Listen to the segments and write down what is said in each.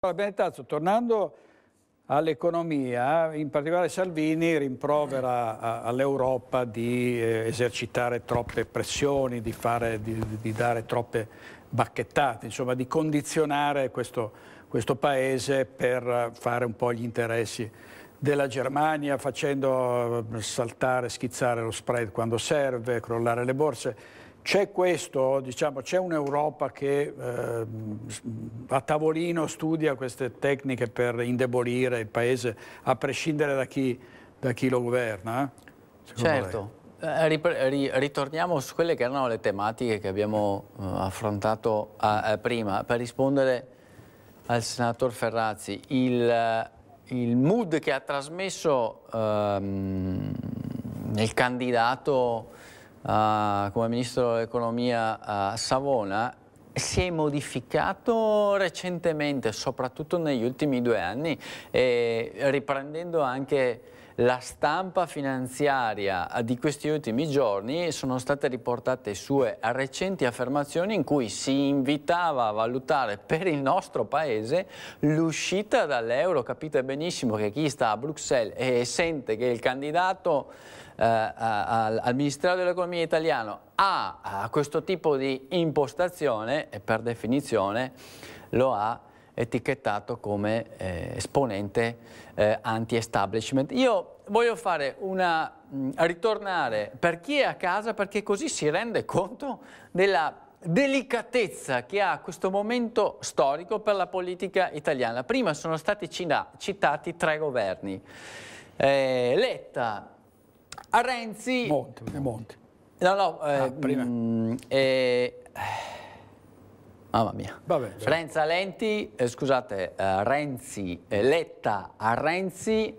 Allora, Benetazzo, tornando all'economia, in particolare Salvini rimprovera all'Europa di eh, esercitare troppe pressioni, di, fare, di, di, dare troppe bacchettate, insomma di condizionare questo, questo, paese per fare un po' gli interessi della Germania, facendo eh, saltare, schizzare lo spread quando serve, crollare le borse. C'è questo, diciamo, c'è un'Europa che eh, a tavolino studia queste tecniche per indebolire il paese, a prescindere da chi, da chi lo governa? Eh? Certo. Eh, ritorniamo su quelle che erano le tematiche che abbiamo eh, affrontato eh, prima. Per rispondere al senatore Ferrazzi, il, il mood che ha trasmesso ehm, il candidato uh, come Ministro dell'Economia uh, Savona, si è modificato recentemente, soprattutto negli ultimi due anni, riprendendo anche la stampa finanziaria di questi ultimi giorni sono state riportate sue recenti affermazioni in cui si invitava a valutare per il nostro paese l'uscita dall'euro. Capite benissimo che chi sta a Bruxelles e sente che il candidato eh, al, al Ministero dell'Economia italiano ha questo tipo di impostazione e per definizione lo ha etichettato come eh, esponente eh, anti-establishment. Io voglio fare una, mm, ritornare per chi è a casa perché così si rende conto della delicatezza che ha questo momento storico per la politica italiana. Prima sono stati cina, citati tre governi, eh, Letta, Renzi... Monti. Monti. No, no, eh, ah, prima. Mh, mm, eh, Mamma mia. Vabbè, Renza Lenti, eh, scusate, eh, Renzi, eh, Letta a Renzi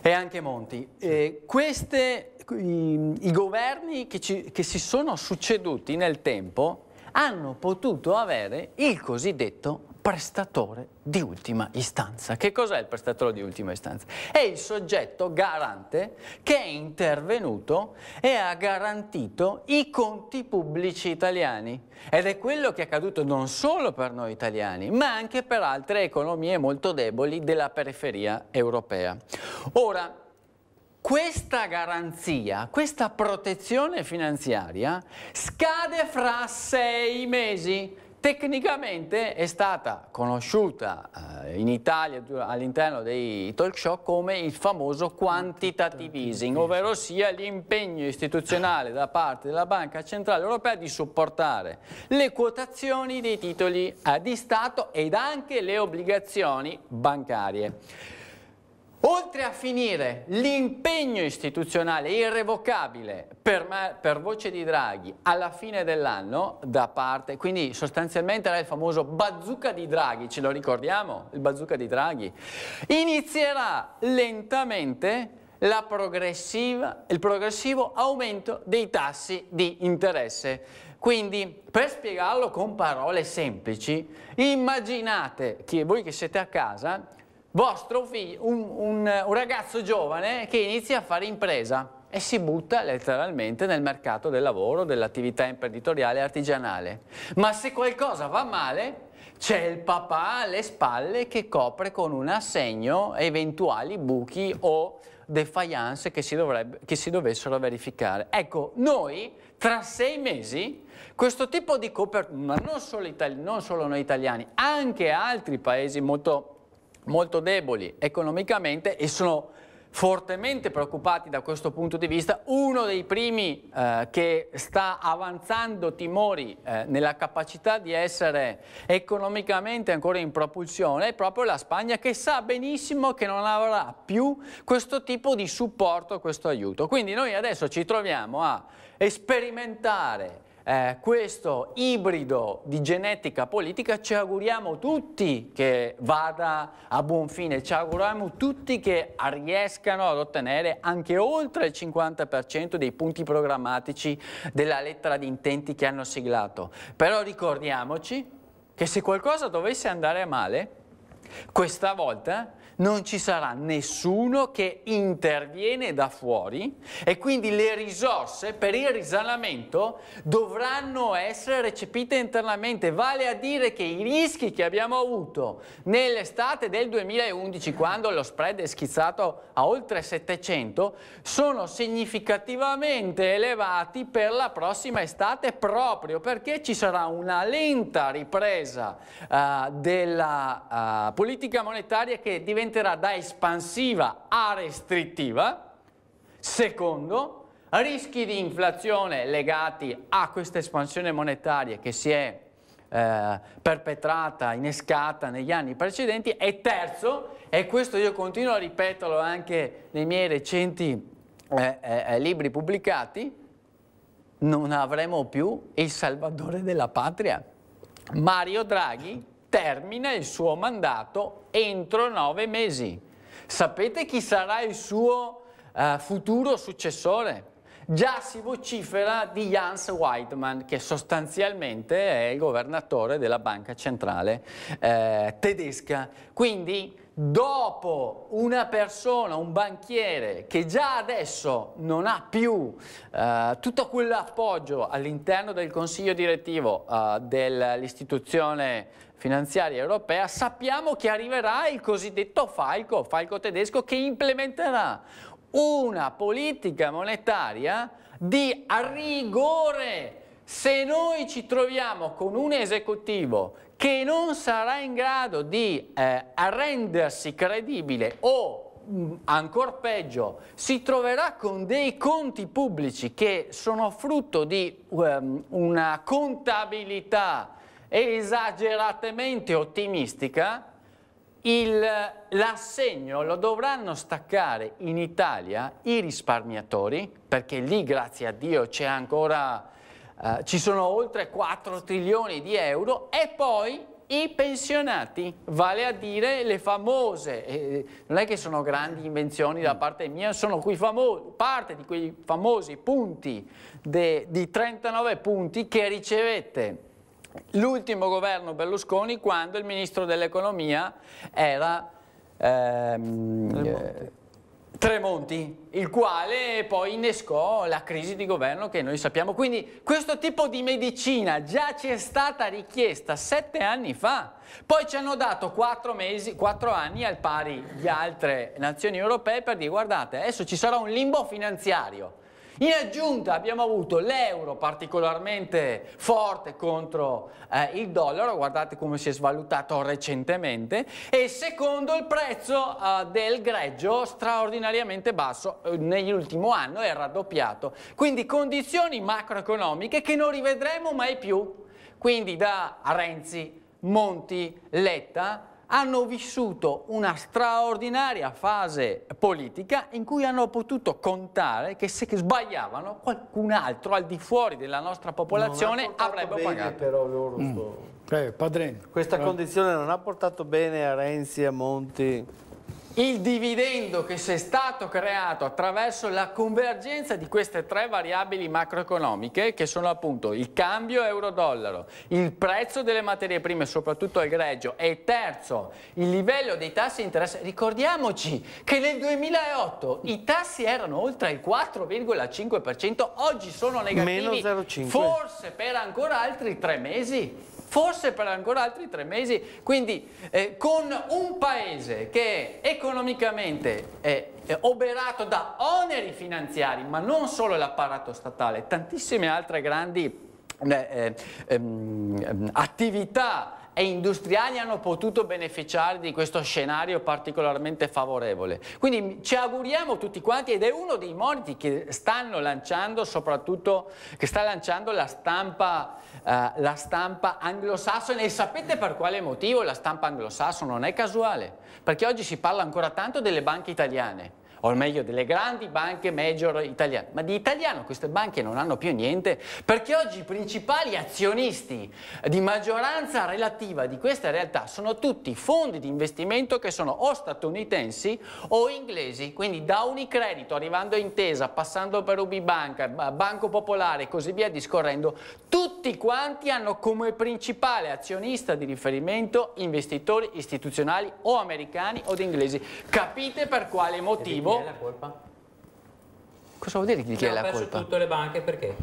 e anche Monti. Sì. Eh, queste, i, mm, i governi che, ci, che si sono succeduti nel tempo hanno potuto avere il cosiddetto prestatore di ultima istanza. Che cos'è il prestatore di ultima istanza? È il soggetto garante che è intervenuto e ha garantito i conti pubblici italiani ed è quello che è accaduto non solo per noi italiani ma anche per altre economie molto deboli della periferia europea. Ora, questa garanzia, questa protezione finanziaria scade fra sei mesi Tecnicamente è stata conosciuta eh, in Italia all'interno dei talk show come il famoso quantitative easing, ovvero sia l'impegno istituzionale da parte della Banca Centrale Europea di supportare le quotazioni dei titoli eh, di Stato ed anche le obbligazioni bancarie. Oltre a finire l'impegno istituzionale irrevocabile per, per, voce di Draghi alla fine dell'anno da parte, quindi sostanzialmente era il famoso bazooka di Draghi, ce lo ricordiamo? Il bazooka di Draghi. Inizierà lentamente il progressivo aumento dei tassi di interesse. Quindi, per spiegarlo con parole semplici, immaginate che voi che siete a casa vostro figlio, un, un, un ragazzo giovane che inizia a fare impresa e si butta letteralmente nel mercato del lavoro, dell'attività imprenditoriale artigianale. Ma se qualcosa va male, c'è il papà alle spalle che copre con un assegno eventuali buchi o defiance che si, dovrebbe, che si dovessero verificare. Ecco, noi tra sei mesi questo tipo di copertura, ma non solo, Itali non solo noi italiani, anche altri paesi molto molto deboli economicamente e sono fortemente preoccupati da questo punto di vista. Uno dei primi eh, che sta avanzando timori eh, nella capacità di essere economicamente ancora in propulsione è proprio la Spagna che sa benissimo che non avrà più questo tipo di supporto, questo aiuto. Quindi noi adesso ci troviamo a sperimentare eh, questo ibrido di genetica politica ci auguriamo tutti che vada a buon fine, ci auguriamo tutti che riescano ad ottenere anche oltre il 50% dei punti programmatici della lettera di intenti che hanno siglato. Però ricordiamoci che se qualcosa dovesse andare male, questa volta non ci sarà nessuno che interviene da fuori e quindi le risorse per il risanamento dovranno essere recepite internamente, vale a dire che i rischi che abbiamo avuto nell'estate del 2011 quando lo spread è schizzato a oltre 700 sono significativamente elevati per la prossima estate proprio perché ci sarà una lenta ripresa uh, della uh, politica monetaria che diventerà diventerà da espansiva a restrittiva. Secondo, rischi di inflazione legati a questa espansione monetaria che si è eh, perpetrata, innescata negli anni precedenti e terzo, e questo io continuo a ripeterlo anche nei miei recenti eh, eh, eh libri pubblicati, non avremo più il salvatore della patria. Mario Draghi termina il suo mandato entro nove mesi. Sapete chi sarà il suo uh, futuro successore? già si vocifera di Jans Whiteman, che sostanzialmente è il governatore della banca centrale eh, tedesca. Quindi dopo una persona, un banchiere che già adesso non ha più eh, tutto quell'appoggio all'interno del consiglio direttivo eh, dell'istituzione finanziaria europea, sappiamo che arriverà il cosiddetto falco, falco tedesco, che implementerà una politica monetaria di rigore. Se noi ci troviamo con un esecutivo che non sarà in grado di eh, rendersi credibile o mm, ancora peggio, si troverà con dei conti pubblici che sono frutto di um, una contabilità esageratamente ottimistica, l'assegno lo dovranno staccare in Italia i risparmiatori, perché lì grazie a Dio c'è ancora, eh, ci sono oltre 4 trilioni di euro e poi i pensionati, vale a dire le famose, eh, non è che sono grandi invenzioni da parte mia, sono parte di quei famosi punti di 39 punti che ricevete l'ultimo governo Berlusconi quando il ministro dell'economia era ehm, Tremonti. Eh, Tremonti, il quale poi innescò la crisi di governo che noi sappiamo. Quindi questo tipo di medicina già ci è stata richiesta sette anni fa, poi ci hanno dato quattro, mesi, quattro anni al pari di altre nazioni europee per dire guardate adesso ci sarà un limbo finanziario in aggiunta abbiamo avuto l'euro particolarmente forte contro eh, il dollaro, guardate come si è svalutato recentemente, e secondo il prezzo eh, del greggio straordinariamente basso eh, nell'ultimo anno è raddoppiato. Quindi condizioni macroeconomiche che non rivedremo mai più. Quindi da Renzi, Monti, Letta, hanno vissuto una straordinaria fase politica in cui hanno potuto contare che se sbagliavano qualcun altro al di fuori della nostra popolazione avrebbe bene, pagato. Però loro mm. sto... eh, Questa eh. condizione non ha portato bene a Renzi, e a Monti il dividendo che si è stato creato attraverso la convergenza di queste tre variabili macroeconomiche che sono appunto il cambio euro-dollaro, il prezzo delle materie prime, soprattutto al greggio e terzo, il livello dei tassi di interesse. Ricordiamoci che nel 2008 i tassi erano oltre il 4,5%, oggi sono negativi forse per ancora altri tre mesi forse per ancora altri tre mesi. Quindi eh, con un paese che economicamente è oberato da oneri finanziari, ma non solo l'apparato statale, tantissime altre grandi eh, ehm, attività e industriali hanno potuto beneficiare di questo scenario particolarmente favorevole. Quindi ci auguriamo tutti quanti ed è uno dei moniti che stanno lanciando soprattutto che sta lanciando la stampa, eh, la stampa anglosassone e sapete per quale motivo la stampa anglosassone non è casuale, perché oggi si parla ancora tanto delle banche italiane o meglio delle grandi banche major italiane. Ma di italiano queste banche non hanno più niente perché oggi i principali azionisti di maggioranza relativa di questa realtà sono tutti fondi di investimento che sono o statunitensi o inglesi, quindi da Unicredito arrivando a Intesa, passando per Ubibanca, Banco Popolare e così via discorrendo, tutti quanti hanno come principale azionista di riferimento investitori istituzionali o americani o inglesi. Capite per quale motivo boh. chi è la colpa? Cosa vuol dire di chi è la colpa? Abbiamo perso tutte le banche perché?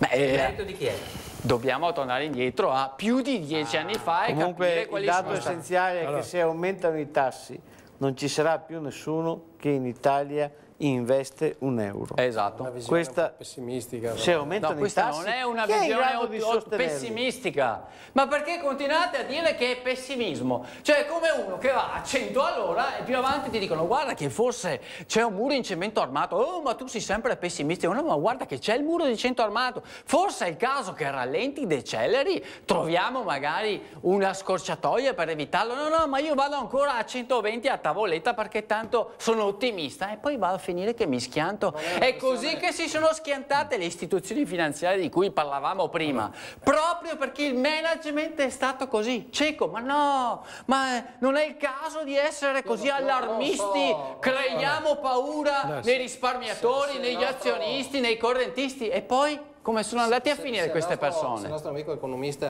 Beh, eh, il merito di chi è? dobbiamo tornare indietro a più di dieci ah, anni fa e comunque il dato essenziale è allora. che se aumentano i tassi non ci sarà più nessuno che in Italia investe un euro. Esatto. questa pessimistica. Se aumentano no, questa tassi, non è una visione pessimistica. Ma perché continuate a dire che è pessimismo? Cioè come uno che va a 100 all'ora e più avanti ti dicono guarda che forse c'è un muro in cemento armato, oh ma tu sei sempre pessimista, no ma guarda che c'è il muro di cemento armato, forse è il caso che rallenti, deceleri, troviamo magari una scorciatoia per evitarlo, no no ma io vado ancora a 120 a tavoletta perché tanto sono ottimista e poi vado a finire che mi schianto. È così che si sono schiantate le istituzioni finanziarie di cui parlavamo prima, proprio perché il management è stato così, cieco, ma no, ma non è il caso caso di essere così allarmisti, creiamo paura nei risparmiatori, negli azionisti, nei correntisti e poi come sono andati a finire queste persone? Il nostro amico economista